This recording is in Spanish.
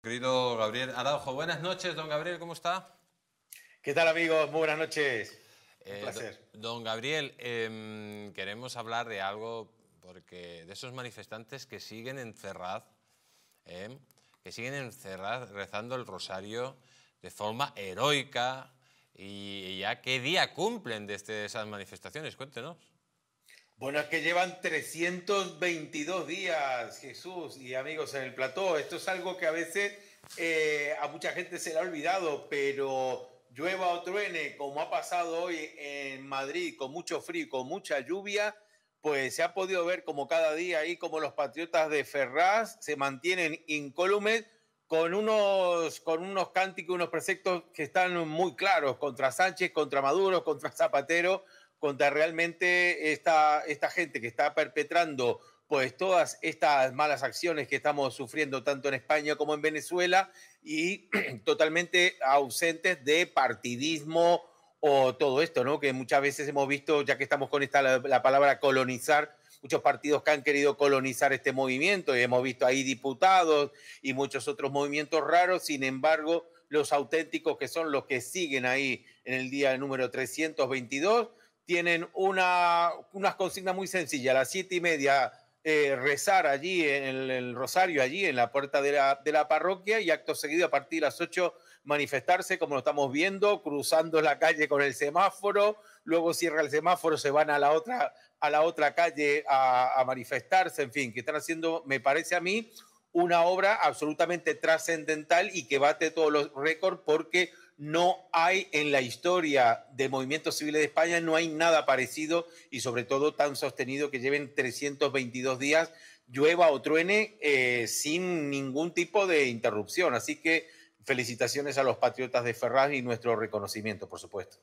Querido Gabriel Araujo, buenas noches, don Gabriel, ¿cómo está? ¿Qué tal amigos? Muy buenas noches. Eh, Un placer. Don, Gabriel, em, queremos hablar de algo, porque de esos manifestantes que siguen encerrados, em, que siguen encerrados rezando el rosario de forma heroica y, y ya qué día cumplen desde este, esas manifestaciones, cuéntenos. Bueno, es que llevan 322 días, Jesús y amigos en el plató. Esto es algo que a veces eh, a mucha gente se le ha olvidado, pero llueva o truene, como ha pasado hoy en Madrid, con mucho frío, con mucha lluvia, pues se ha podido ver como cada día ahí, como los patriotas de Ferraz se mantienen incólumes con unos, con unos cánticos, unos preceptos que están muy claros contra Sánchez, contra Maduro, contra Zapatero contra realmente esta, esta gente que está perpetrando pues todas estas malas acciones que estamos sufriendo tanto en España como en Venezuela y totalmente ausentes de partidismo o todo esto, ¿no? Que muchas veces hemos visto, ya que estamos con esta la, la palabra colonizar, muchos partidos que han querido colonizar este movimiento y hemos visto ahí diputados y muchos otros movimientos raros, sin embargo, los auténticos que son los que siguen ahí en el día número 322 tienen unas consignas muy sencillas. A las siete y media eh, rezar allí en el, rosario, allí en la puerta de la, parroquia y acto seguido a partir de las ocho, manifestarse, como lo estamos viendo, cruzando la calle con el semáforo, luego cierra el semáforo, se van a la otra, a calle a manifestarse, en fin, que están haciendo, me parece a mí, una obra absolutamente trascendental y que bate todos los récords porque no hay en la historia de movimientos civiles de España, no hay nada parecido y sobre todo tan sostenido que lleven 322 días, llueva o truene, eh, sin ningún tipo de interrupción. Así que felicitaciones a los patriotas de Ferraz y nuestro reconocimiento, por supuesto.